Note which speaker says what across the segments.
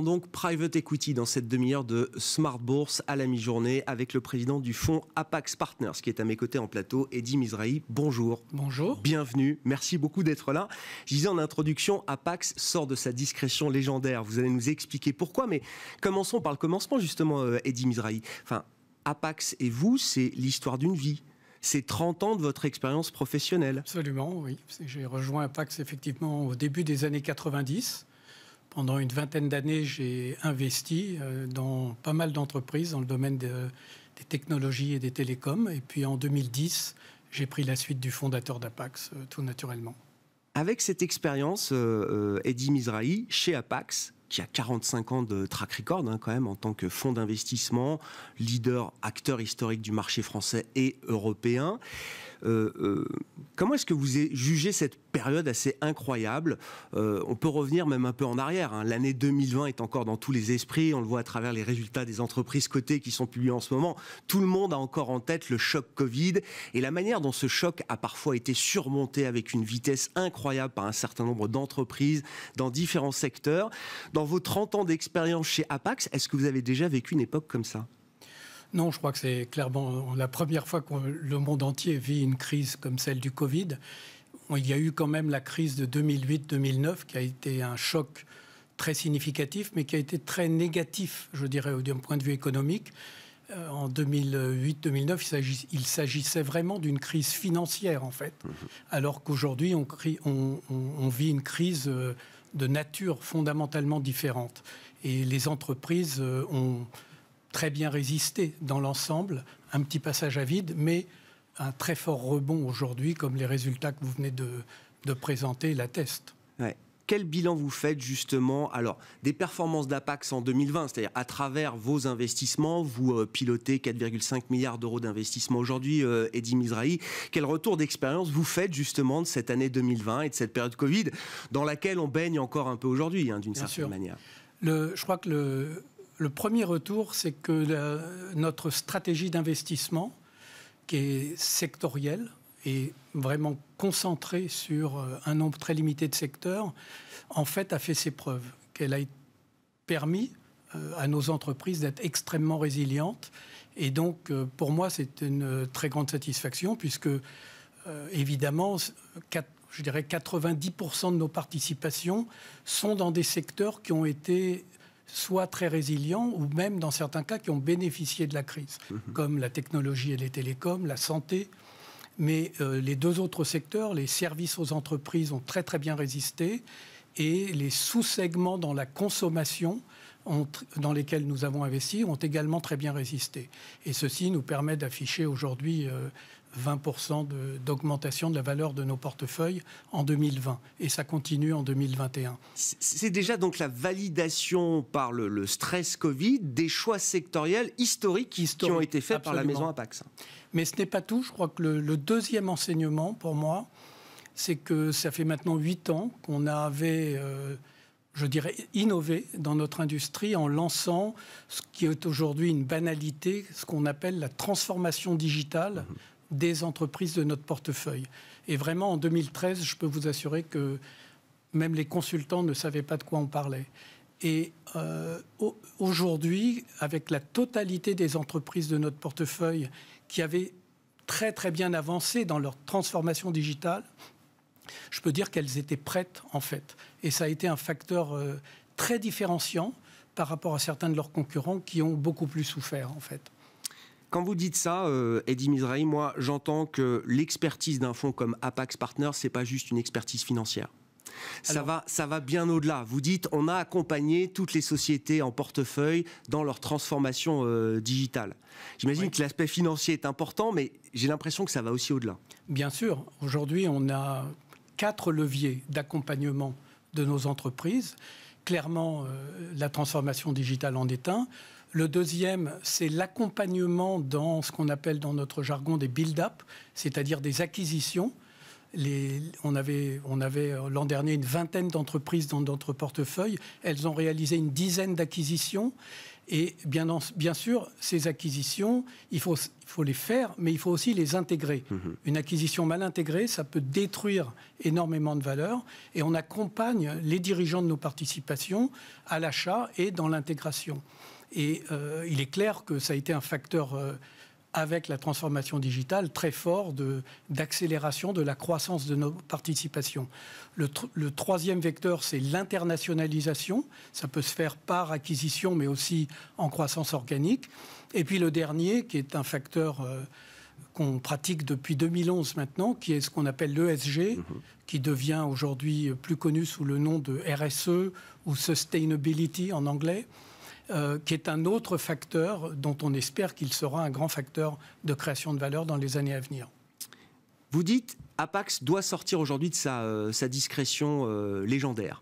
Speaker 1: donc private equity dans cette demi-heure de Smart Bourse à la mi-journée avec le président du fonds Apax Partners qui est à mes côtés en plateau, Eddie Mizrahi. Bonjour. Bonjour. Bienvenue. Merci beaucoup d'être là. Je disais en introduction, Apax sort de sa discrétion légendaire. Vous allez nous expliquer pourquoi, mais commençons par le commencement justement, euh, Eddie Mizrahi. Enfin, Apax et vous, c'est l'histoire d'une vie c'est 30 ans de votre expérience professionnelle.
Speaker 2: Absolument, oui. J'ai rejoint Apax effectivement au début des années 90. Pendant une vingtaine d'années, j'ai investi euh, dans pas mal d'entreprises dans le domaine des technologies et des télécoms. Et puis en 2010, j'ai pris la suite du fondateur d'Apax, euh, tout naturellement.
Speaker 1: Avec cette expérience, euh, Eddie Mizrahi, chez Apax, qui a 45 ans de track record hein, quand même en tant que fonds d'investissement, leader, acteur historique du marché français et européen. Euh, euh, comment est-ce que vous jugez cette période assez incroyable euh, On peut revenir même un peu en arrière. Hein. L'année 2020 est encore dans tous les esprits. On le voit à travers les résultats des entreprises cotées qui sont publiées en ce moment. Tout le monde a encore en tête le choc Covid et la manière dont ce choc a parfois été surmonté avec une vitesse incroyable par un certain nombre d'entreprises dans différents secteurs. Dans vos 30 ans d'expérience chez Apax, est-ce que vous avez déjà vécu une époque comme ça
Speaker 2: non, je crois que c'est clairement euh, la première fois que le monde entier vit une crise comme celle du Covid. Il y a eu quand même la crise de 2008-2009 qui a été un choc très significatif, mais qui a été très négatif, je dirais, d'un point de vue économique. Euh, en 2008-2009, il s'agissait vraiment d'une crise financière, en fait, mm-hmm. alors qu'aujourd'hui, on, on, vit une crise euh, de nature fondamentalement différente. Et les entreprises ont très bien résisté dans l'ensemble, un petit passage à vide, mais un très fort rebond aujourd'hui, comme les résultats que vous venez de, présenter l'attestent.
Speaker 1: Quel bilan vous faites justement alors des performances d'Apax en 2020, c'est-à-dire à travers vos investissements, vous euh, pilotez 4,5 milliards d'euros d'investissement aujourd'hui, et euh, Mizrahi. Quel retour d'expérience vous faites justement de cette année 2020 et de cette période Covid dans laquelle on baigne encore un peu aujourd'hui, hein, d'une certaine manière
Speaker 2: le, Je crois que le, le premier retour, c'est que euh, notre stratégie d'investissement, qui est sectorielle et vraiment concentrée sur euh, un nombre très limité de secteurs, en fait a fait ses preuves, qu'elle a permis euh, à nos entreprises d'être extrêmement résilientes. Et donc, pour moi, c'est une très grande satisfaction, puisque, évidemment, je dirais 90% de nos participations sont dans des secteurs qui ont été soit très résilients ou même dans certains cas qui ont bénéficié de la crise, mhm. comme la technologie et les télécoms, la santé. Mais euh, les deux autres secteurs, les services aux entreprises, ont très très bien résisté et les sous-segments dans la consommation dans lesquels nous avons investi ont également très bien résisté. Et ceci nous permet d'afficher aujourd'hui euh, 20% d'augmentation de, la valeur de nos portefeuilles en 2020. Et ça continue en 2021.
Speaker 1: C'est déjà donc la validation par le, stress Covid des choix sectoriels historiques, qui ont été faits par la maison Apax.
Speaker 2: Mais ce n'est pas tout. Je crois que le, deuxième enseignement pour moi, c'est que ça fait maintenant 8 ans qu'on avait... Euh, je dirais, innover dans notre industrie en lançant ce qui est aujourd'hui une banalité, ce qu'on appelle la transformation digitale, mmh des entreprises de notre portefeuille. Et vraiment, en 2013, je peux vous assurer que même les consultants ne savaient pas de quoi on parlait. Et euh, aujourd'hui, avec la totalité des entreprises de notre portefeuille qui avaient très très bien avancé dans leur transformation digitale, je peux dire qu'elles étaient prêtes en fait. Et ça a été un facteur euh, très différenciant par rapport à certains de leurs concurrents qui ont beaucoup plus souffert en fait. Quand vous
Speaker 1: dites ça, euh, Eddie Mizrahi, moi, j'entends que l'expertise d'un fonds comme Apax Partners, c'est pas juste une expertise financière. Ça, va, ça va bien au-delà. Vous dites, on a accompagné toutes les sociétés en portefeuille dans leur transformation euh, digitale. J'imagine que l'aspect financier est important, mais j'ai l'impression que ça va aussi au-delà.
Speaker 2: Bien sûr. Aujourd'hui, on a quatre leviers d'accompagnement de nos entreprises. Clairement, euh, la transformation digitale en est un. Le deuxième, c'est l'accompagnement dans ce qu'on appelle dans notre jargon des build-up, c'est-à-dire des acquisitions. on avait, euh, l'an dernier une vingtaine d'entreprises dans notre portefeuille. Elles ont réalisé une dizaine d'acquisitions. Et bien, sûr, ces acquisitions, il faut, les faire, mais il faut aussi les intégrer. Mhm. Une acquisition mal intégrée, ça peut détruire énormément de valeur. Et on accompagne les dirigeants de nos participations à l'achat et dans l'intégration. Et euh, il est clair que ça a été un facteur, euh, avec la transformation digitale, très fort d'accélération de, la croissance de nos participations. Le, troisième vecteur, c'est l'internationalisation. Ça peut se faire par acquisition, mais aussi en croissance organique. Et puis le dernier, qui est un facteur... Euh, qu'on pratique depuis 2011 maintenant, qui est ce qu'on appelle l'ESG, mm-hmm. qui devient aujourd'hui plus connu sous le nom de RSE ou Sustainability en anglais. Euh, qui est un autre facteur dont on espère qu'il sera un grand facteur de création de valeur dans les années à venir.
Speaker 1: Vous dites, Apax doit sortir aujourd'hui de sa euh, discrétion euh, légendaire.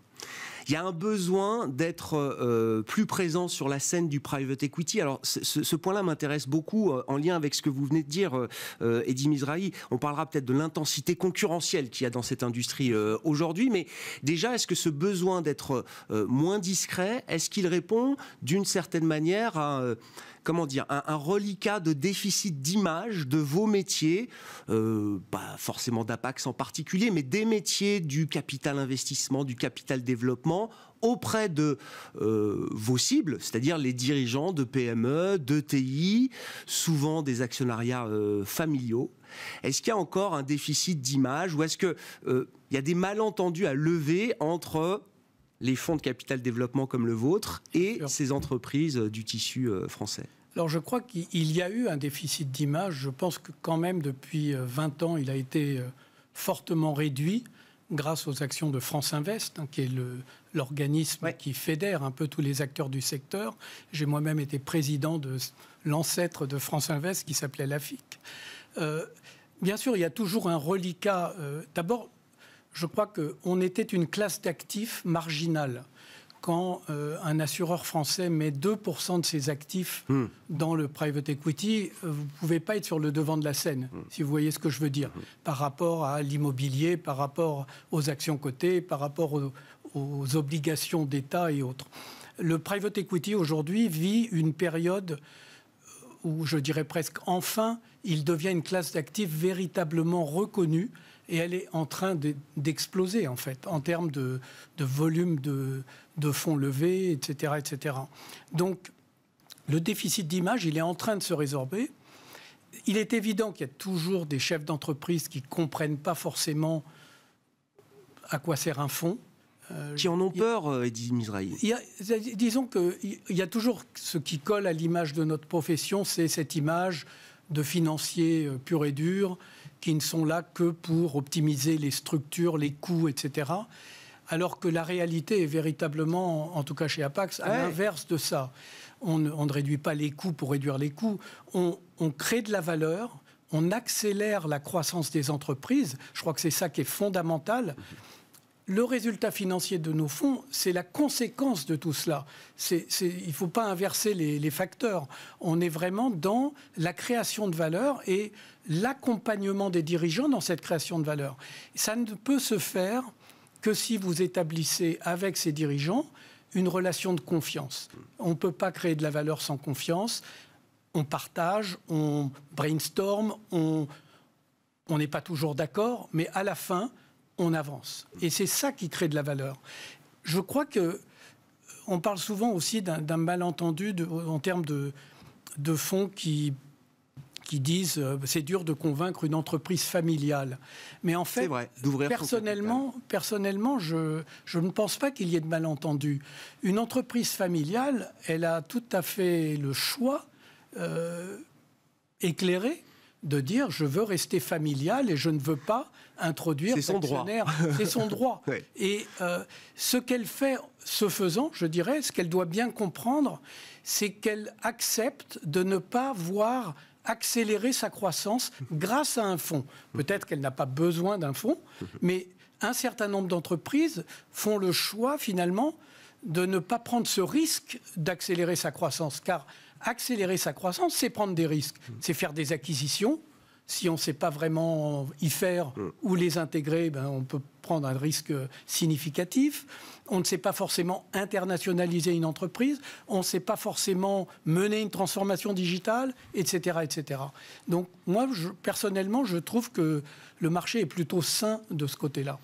Speaker 1: Il y a un besoin d'être euh, plus présent sur la scène du private equity. Alors, ce, point-là m'intéresse beaucoup euh, en lien avec ce que vous venez de dire, euh, euh, Eddie Mizrahi. On parlera peut-être de l'intensité concurrentielle qu'il y a dans cette industrie aujourd'hui, mais déjà, est-ce que ce besoin d'être moins discret, est-ce qu'il répond d'une certaine manière à comment dire, un, reliquat de déficit d'image de vos métiers, euh, pas forcément d'Apax en particulier, mais des métiers du capital investissement, du capital développement auprès de euh, vos cibles, c'est-à-dire les dirigeants de PME, de TI, souvent des actionnariats euh, familiaux. Est-ce qu'il y a encore un déficit d'image ou est-ce qu'il y a des malentendus à lever entre les fonds de capital développement comme le vôtre et ces entreprises du tissu euh, français
Speaker 2: alors je crois qu'il y a eu un déficit d'image. Je pense que quand même depuis 20 euh, ans, il a été euh, fortement réduit grâce aux actions de France Invest, hein, qui est l'organisme qui fédère un peu tous les acteurs du secteur. J'ai moi-même été président de l'ancêtre de France Invest qui s'appelait l'AFIC. bien sûr, il y a toujours un reliquat. D'abord, je crois qu'on était une classe d'actifs marginale quand euh, un assureur français met 2% de ses actifs hmm. dans le private equity, euh, vous ne pouvez pas être sur le devant de la scène, hmm. si vous voyez ce que je veux dire, hmm. par rapport à l'immobilier, par rapport aux actions cotées, par rapport aux obligations d'État et autres. Le private equity aujourd'hui vit une période euh, où, je dirais presque enfin, il devient une classe d'actifs véritablement reconnue et elle est en train d'exploser, en fait, en termes de, volume de, fonds levés, etc., etc. Donc, le déficit d'image, il est en train de se résorber. Il est évident qu'il y a toujours des chefs d'entreprise qui ne comprennent pas forcément à quoi sert un fonds.
Speaker 1: Euh, qui en ont peur, euh, dit Mizrahi.
Speaker 2: disons qu'il y, y a toujours ce qui colle à l'image de notre profession, c'est cette image de financier euh, pur et dur qui ne sont là que pour optimiser les structures, les coûts, etc. Alors que la réalité est véritablement, en tout cas chez Apax, à l'inverse de ça. On ne, réduit pas les coûts pour réduire les coûts. On, on crée de la valeur, on accélère la croissance des entreprises. Je crois que c'est ça qui est fondamental le résultat financier de nos fonds, c'est la conséquence de tout cela. il ne faut pas inverser les, facteurs. On est vraiment dans la création de valeur et l'accompagnement des dirigeants dans cette création de valeur. Ça ne peut se faire que si vous établissez avec ces dirigeants une relation de confiance. On ne peut pas créer de la valeur sans confiance. On partage, on brainstorm, on n'est pas toujours d'accord, mais à la fin, on avance. Et c'est ça qui crée de la valeur. Je crois que euh, on parle souvent aussi d'un malentendu en termes de, fonds qui disent euh, c'est dur de convaincre une entreprise familiale. Mais en fait, vrai, personnellement, personnellement, je, ne pense pas qu'il y ait de malentendu. Une entreprise familiale, elle a tout à fait le choix euh, éclairé de dire je veux rester familial et je ne veux pas introduire c'est son droit c'est son droit et euh, ce qu'elle fait ce faisant je dirais ce qu'elle doit bien comprendre c'est qu'elle accepte de ne pas voir accélérer sa croissance grâce à un fonds peut-être qu'elle n'a pas besoin d'un fonds mais un certain nombre d'entreprises font le choix finalement de ne pas prendre ce risque d'accélérer sa croissance car accélérer sa croissance, c'est prendre des risques, mm. c'est faire des acquisitions. Si on ne sait pas vraiment y faire mm. ou les intégrer, ben, on peut prendre un risque significatif. On ne sait pas forcément internationaliser une entreprise. On ne sait pas forcément mener une transformation digitale, etc., etc. Donc moi, personnellement, je trouve que le marché est plutôt sain de ce côté-là.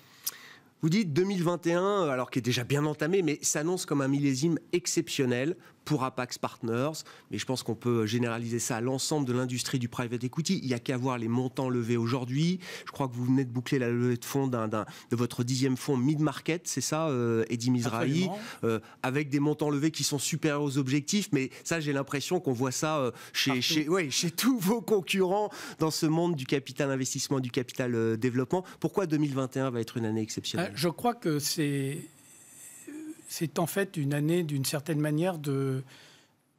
Speaker 1: Vous dites 2021, euh, alors qui est déjà bien entamé, mais s'annonce comme un millésime exceptionnel pour Apax Partners. Mais je pense qu'on peut généraliser ça à l'ensemble de l'industrie du private equity. Il n'y a qu'à voir les montants levés aujourd'hui. Je crois que vous venez de boucler la levée de fonds de votre dixième fonds mid-market, c'est ça, euh, Eddie Mizrahi euh, Avec des montants levés qui sont supérieurs aux objectifs. Mais ça, j'ai l'impression qu'on voit ça euh, chez, chez, chez tous vos concurrents dans ce monde du capital investissement, du capital développement. Pourquoi 2021 va être une année exceptionnelle ben,
Speaker 2: je crois que c'est en fait une année d'une certaine manière de,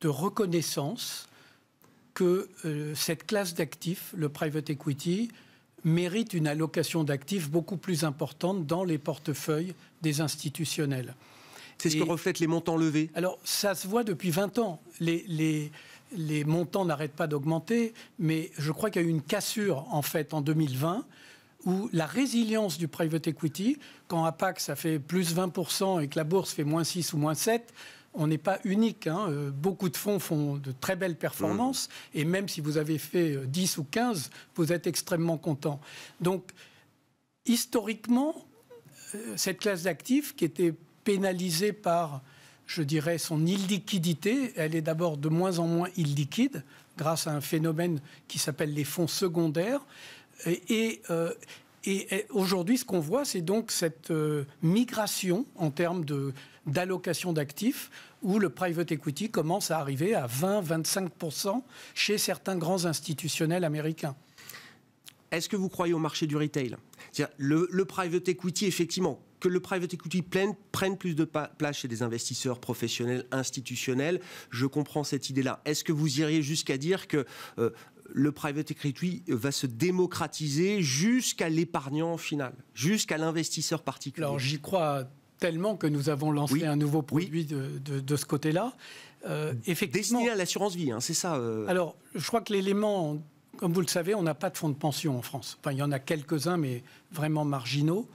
Speaker 2: reconnaissance que euh, cette classe d'actifs, le private equity, mérite une allocation d'actifs beaucoup plus importante dans les portefeuilles des institutionnels. C'est ce que
Speaker 1: reflètent les montants levés
Speaker 2: Alors, ça se voit depuis 20 ans. Les, les montants n'arrêtent pas d'augmenter, mais je crois qu'il y a eu une cassure, en fait, en 2020, où la résilience du private equity, quand APAC ça fait plus 20% et que la bourse fait moins 6 ou moins 7, on n'est pas unique. Hein. Euh, beaucoup de fonds font de très belles performances mm. et même si vous avez fait 10 euh, ou 15, vous êtes extrêmement content. Donc, historiquement, euh, cette classe d'actifs qui était pénalisée par, je dirais, son illiquidité, elle est d'abord de moins en moins illiquide grâce à un phénomène qui s'appelle les fonds secondaires. Euh, et, aujourd'hui, ce qu'on voit, c'est donc cette euh, migration en termes d'allocation d'actifs où le private equity commence à arriver à 20-25% chez certains grands institutionnels américains.
Speaker 1: Est-ce que vous croyez au marché du retail le, private equity, effectivement, que le private equity prenne, plus de place chez des investisseurs professionnels, institutionnels. Je comprends cette idée-là. Est-ce que vous iriez jusqu'à dire que euh, le private equity va se démocratiser jusqu'à l'épargnant final, jusqu'à
Speaker 2: l'investisseur particulier. Alors j'y crois tellement que nous avons lancé un nouveau produit de, de, ce côté-là. Euh, effectivement, Destiné à l'assurance vie, hein, c'est ça. Euh. Alors je crois que l'élément, comme vous le savez, on n'a pas de fonds de pension en France. Enfin, il y en a quelques-uns, mais vraiment marginaux.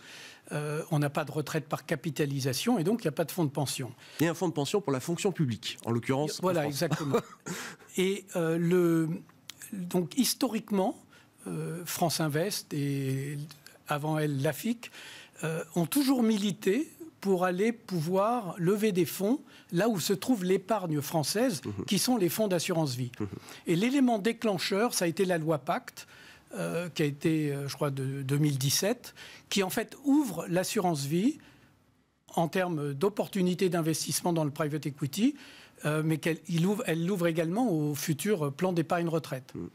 Speaker 2: Euh, on n'a pas de retraite par capitalisation et donc il n'y a pas de fonds de pension.
Speaker 1: Il y a un fonds de pension pour la fonction publique, en l'occurrence. Voilà, exactement.
Speaker 2: et le, donc historiquement, euh, France Invest et avant elle l'AFIC euh, ont toujours milité pour aller pouvoir lever des fonds là où se trouve l'épargne française, mmh. qui sont les fonds d'assurance vie. Mmh. Et l'élément déclencheur, ça a été la loi Pacte, euh, qui a été, je crois, de 2017, qui en fait ouvre l'assurance vie en termes d'opportunités d'investissement dans le private equity euh, mais qu'elle ouvre, elle l'ouvre également au futur euh, plan d'épargne retraite. Mm.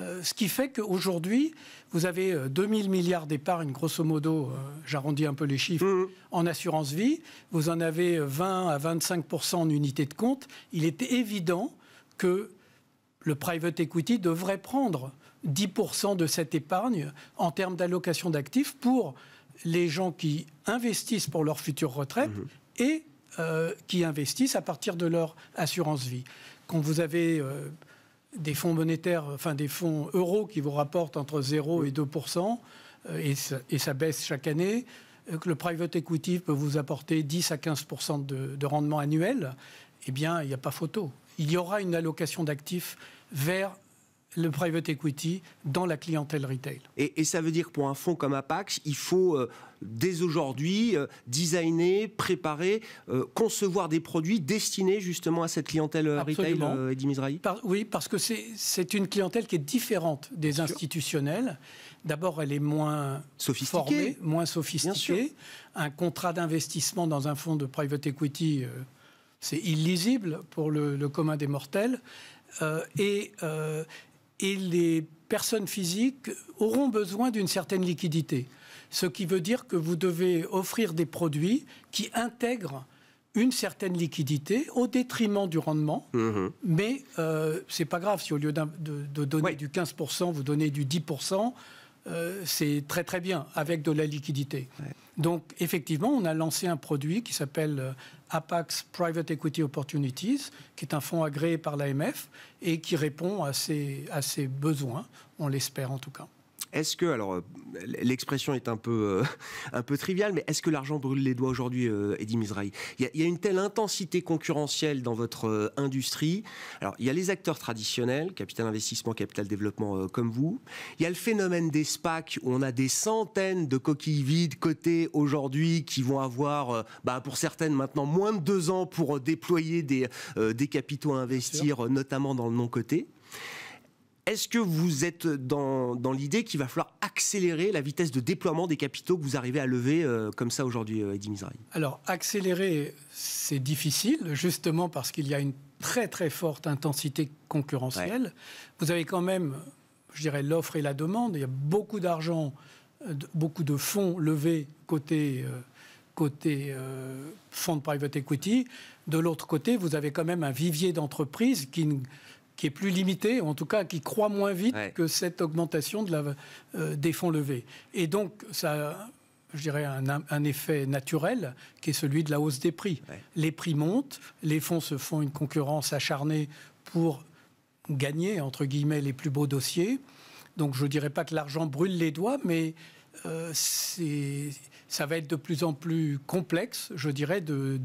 Speaker 2: Euh, ce qui fait qu'aujourd'hui, vous avez 2000 milliards d'épargne, grosso modo, j'arrondis un peu les chiffres, mm. en assurance vie. Vous en avez 20 à 25 en unité de compte. Il est évident que le private equity devrait prendre 10% de cette épargne en termes d'allocation d'actifs pour les gens qui investissent pour leur future retraite mm-hmm. et euh, qui investissent à partir de leur assurance vie. Quand vous avez euh, des fonds monétaires, enfin des fonds euros qui vous rapportent entre 0 et 2 euh, et ça, baisse chaque année, que le private equity peut vous apporter 10 à 15 de, de rendement annuel, eh bien, il n'y a pas photo. Il y aura une allocation d'actifs vers le private equity dans la clientèle retail.
Speaker 1: Et, ça veut dire pour un fonds comme Apax, il faut euh, dès aujourd'hui euh, designer, préparer, euh, concevoir des produits destinés
Speaker 2: justement à cette clientèle retail, Eddie Mizrahi Oui, parce que c'est une clientèle qui est différente des institutionnels. D'abord, elle est moins sophistiquée. formée, moins sophistiquée. Un contrat d'investissement dans un fonds de private equity, c'est illisible pour le, commun des mortels. et et les personnes physiques auront besoin d'une certaine liquidité. Ce qui veut dire que vous devez offrir des produits qui intègrent une certaine liquidité au détriment du rendement. Mhm. Mais euh, c'est pas grave si au lieu de, donner du 15%, vous donnez du 10%. Euh, c'est très très bien avec de la liquidité. Donc effectivement, on a lancé un produit qui s'appelle euh, Apax Private Equity Opportunities, qui est un fonds agréé par l'AMF et qui répond à ces à ses besoins, on l'espère en tout cas.
Speaker 1: Est-ce que, alors euh, l'expression est un peu, euh, un peu triviale, mais est-ce que l'argent brûle les doigts aujourd'hui, euh, Eddie il y, a une telle intensité concurrentielle dans votre euh, industrie. Alors il y a les acteurs traditionnels, capital investissement, capital développement comme vous. Il y a le phénomène des SPAC où on a des centaines de coquilles vides cotées aujourd'hui qui vont avoir, bah, pour certaines maintenant, moins de deux ans pour déployer des, des capitaux à investir, notamment dans le non-coté. Est-ce que vous êtes dans, dans l'idée qu'il va falloir accélérer la vitesse de déploiement des capitaux que vous arrivez à lever euh, comme ça aujourd'hui, euh, Eddie Mizrahi
Speaker 2: Alors, accélérer, c'est difficile, justement parce qu'il y a une très très forte intensité concurrentielle. Vous avez quand même, je dirais, l'offre et la demande. Il y a beaucoup d'argent, euh, beaucoup de fonds levés côté... côté fonds de private equity. De l'autre côté, vous avez quand même un vivier d'entreprises qui qui est plus limité en tout cas qui croît moins vite que cette augmentation de la, euh, des fonds levés. Et donc, ça je dirais, un, effet naturel, qui est celui de la hausse des prix. Les prix montent, les fonds se font une concurrence acharnée pour gagner, entre guillemets, les plus beaux dossiers. Donc je ne dirais pas que l'argent brûle les doigts, mais euh, c'est ça va être de plus en plus complexe, je dirais, de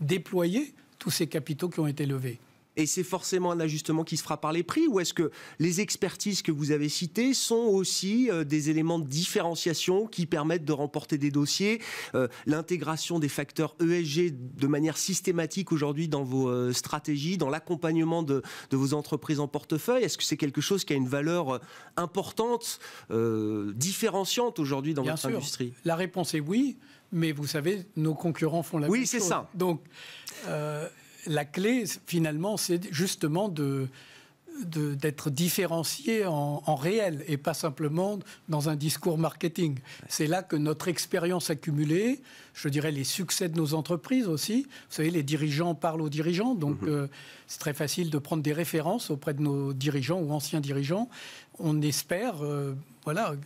Speaker 2: déployer tous ces capitaux qui ont été levés
Speaker 1: et c'est forcément un ajustement qui se fera par les prix ou est-ce que
Speaker 2: les expertises
Speaker 1: que vous avez citées sont aussi euh, des éléments de différenciation qui permettent de remporter des dossiers euh, L'intégration des facteurs ESG de manière systématique aujourd'hui dans vos euh, stratégies, dans l'accompagnement de, vos entreprises en portefeuille, est-ce que c'est quelque chose qui a une valeur importante, différenciante aujourd'hui dans votre industrie
Speaker 2: La réponse est oui mais vous savez, nos concurrents font la même chose. Oui, c'est ça. Donc, la clé, finalement, c'est justement de d'être différencié en, réel et pas simplement dans un discours marketing. C'est là que notre expérience accumulée, je dirais les succès de nos entreprises aussi, vous savez, les dirigeants parlent aux dirigeants, donc mhm. euh, c'est très facile de prendre des références auprès de nos dirigeants ou anciens dirigeants. On espère, euh, voilà,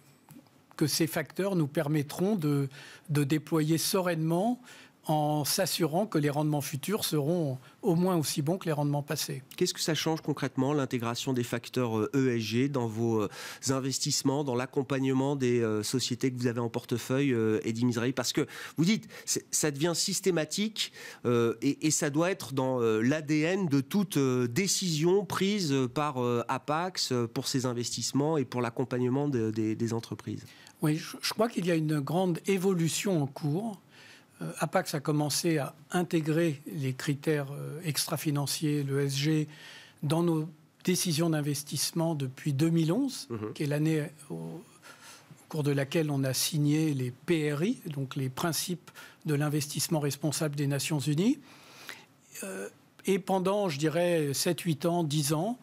Speaker 2: que ces facteurs nous permettront de déployer sereinement en s'assurant que les rendements futurs seront au moins aussi bons que les rendements passés.
Speaker 1: Qu'est-ce que ça change concrètement l'intégration des facteurs ESG euh, e dans vos euh, investissements, dans l'accompagnement des euh, sociétés que vous avez en portefeuille, et Parce que vous dites, ça devient systématique et, ça doit être dans l'ADN de toute décision prise par Apax pour ses investissements et pour l'accompagnement des, entreprises.
Speaker 2: Oui, je crois qu'il y a une grande évolution en cours Apax euh, a commencé à intégrer les critères euh, extra-financiers, l'ESG, dans nos décisions d'investissement depuis 2011, mhm. qui est l'année euh, au, cours de laquelle on a signé les PRI, donc les principes de l'investissement responsable des Nations Unies. et pendant, je dirais, 7, 8 ans, 10 ans,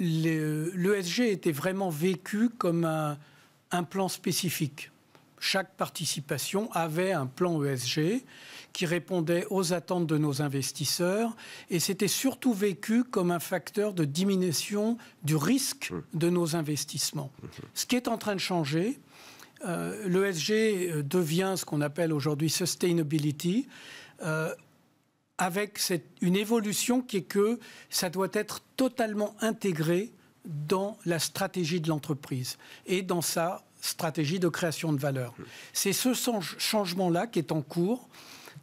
Speaker 2: l'ESG était vraiment vécu comme un plan spécifique chaque participation avait un plan ESG qui répondait aux attentes de nos investisseurs et c'était surtout vécu comme un facteur de diminution du risque mmh. de nos investissements. Mmh. Ce qui est en train de changer, euh, l'ESG euh, devient ce qu'on appelle aujourd'hui sustainability. Euh, avec une évolution qui est que ça doit être totalement intégré dans la stratégie de l'entreprise et dans sa stratégie de création de valeur. C'est ce changement-là qui est en cours,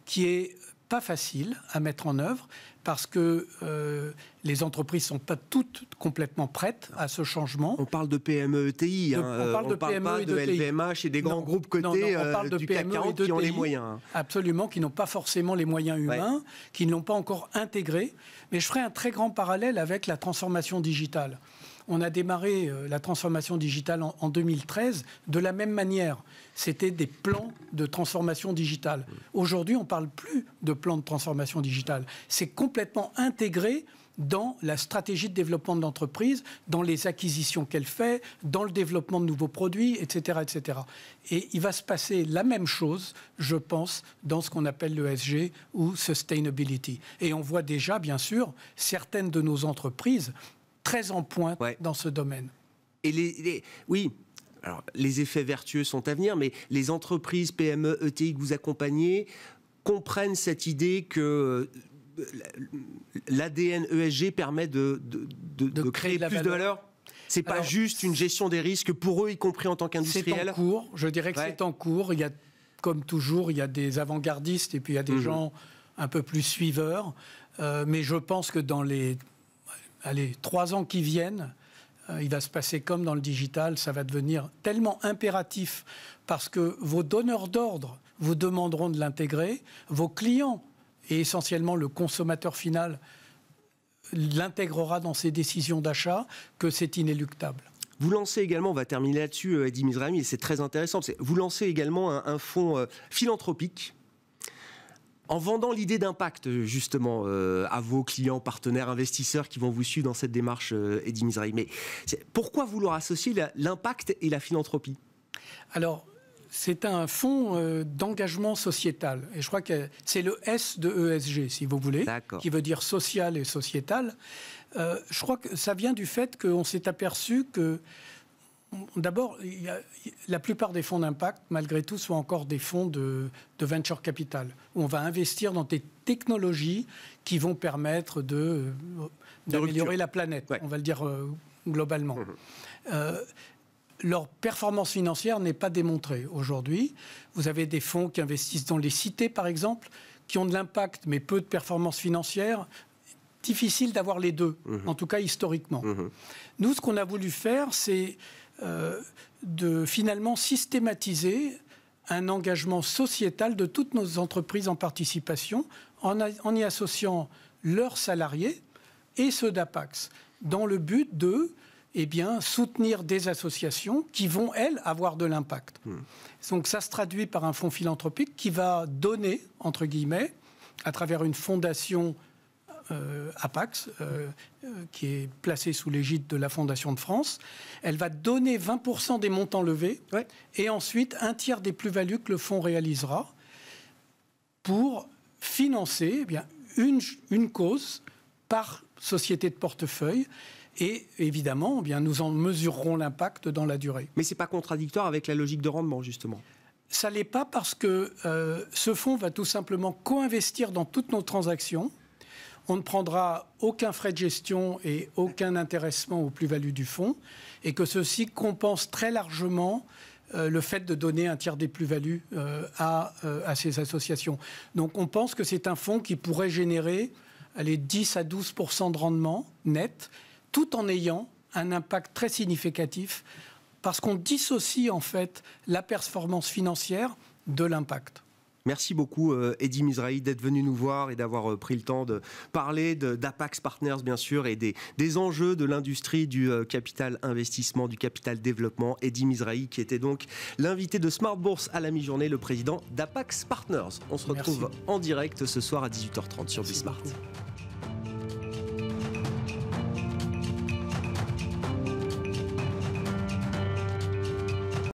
Speaker 2: qui est pas facile à mettre en œuvre parce que euh, les entreprises ne sont pas toutes complètement prêtes à ce changement. On parle de PME-ETI, hein, on parle, euh, de, parle PME e LVMH et des grands groupes cotés non, on euh, parle de du PME CAC e qui ont les e moyens. Hein. Absolument, qui n'ont pas forcément les moyens humains, qui ne l'ont pas encore intégré. Mais je ferai un très grand parallèle avec la transformation digitale on a démarré euh, la transformation digitale en, 2013 de la même manière. C'était des plans de transformation digitale. Mmh. Aujourd'hui, on ne parle plus de plans de transformation digitale. C'est complètement intégré dans la stratégie de développement de l'entreprise, dans les acquisitions qu'elle fait, dans le développement de nouveaux produits, etc., etc. Et il va se passer la même chose, je pense, dans ce qu'on appelle l'ESG ou sustainability. Et on voit déjà, bien sûr, certaines de nos entreprises très en pointe dans ce domaine. Et les, oui, alors, les effets vertueux sont à venir, mais les
Speaker 1: entreprises PME, ETI que vous accompagnez comprennent cette idée que euh, l'ADN ESG permet de, de, de, créer, plus de valeur c'est pas juste une gestion des risques pour eux, y compris en tant qu'industriel. C'est en cours. Je dirais que c'est
Speaker 2: en cours. Il y a, comme toujours, il y a des avant-gardistes et puis il y a des mhm. gens un peu plus suiveurs. Euh, mais je pense que dans les allez, trois ans qui viennent, euh, il va se passer comme dans le digital, ça va devenir tellement impératif parce que vos donneurs d'ordre vous demanderont de l'intégrer, vos clients et essentiellement le consommateur final l'intégrera dans ses décisions d'achat, que c'est inéluctable.
Speaker 1: Vous lancez également, on va terminer là-dessus, euh, Eddie et c'est très intéressant, vous lancez également un fonds euh, philanthropique en vendant l'idée d'impact justement euh, à vos clients, partenaires, investisseurs qui vont vous suivre dans cette démarche, euh, Eddie Misery. Mais
Speaker 2: pourquoi vouloir associer l'impact et la philanthropie Alors, c'est un fonds euh, d'engagement sociétal. Et je crois que c'est le S de ESG, si vous voulez, qui veut dire social et sociétal. Euh, je crois que ça vient du fait qu'on s'est aperçu que D'abord, la plupart des fonds d'impact, malgré tout, sont encore des fonds de, venture capital, où on va investir dans des technologies qui vont permettre d'améliorer la planète, on va le dire euh, globalement. Mmh. Euh, leur performance financière n'est pas démontrée aujourd'hui. Vous avez des fonds qui investissent dans les cités, par exemple, qui ont de l'impact, mais peu de performance financière difficile d'avoir les deux, mmh. en tout cas historiquement. Mmh. Nous, ce qu'on a voulu faire, c'est euh, de finalement systématiser un engagement sociétal de toutes nos entreprises en participation en, y associant leurs salariés et ceux d'APAX dans le but de eh bien, soutenir des associations qui vont, elles, avoir de l'impact. Hmm. Donc ça se traduit par un fonds philanthropique qui va donner, entre guillemets, à travers une fondation APAX, euh, euh, euh, qui est placée sous l'égide de la Fondation de France. Elle va donner 20% des montants levés et ensuite un tiers des plus-values que le fonds réalisera pour financer eh une, cause par société de portefeuille. Et évidemment, eh bien, nous en mesurerons l'impact dans la durée. Mais ce n'est pas contradictoire avec la logique de rendement, justement ça l'est pas parce que ce fonds va tout simplement co-investir dans toutes nos transactions on ne prendra aucun frais de gestion et aucun intéressement aux plus-values du fonds, et que ceci compense très largement euh, le fait de donner un tiers des plus-values euh, à, euh, à, ces associations. Donc on pense que c'est un fonds qui pourrait générer les 10 à 12 de rendement net, tout en ayant un impact très significatif, parce qu'on dissocie en fait la performance financière de l'impact.
Speaker 1: Merci beaucoup, euh, Eddy Mizrahi, d'être venu nous voir et d'avoir euh, pris le temps de parler d'Apax Partners, bien sûr, et des, enjeux de l'industrie du euh, capital investissement, du capital développement. Eddy Mizrahi, qui était donc l'invité de Smart Bourse à la mi-journée, le président d'Apax Partners. On se retrouve en direct ce soir à 18h30 sur Smart.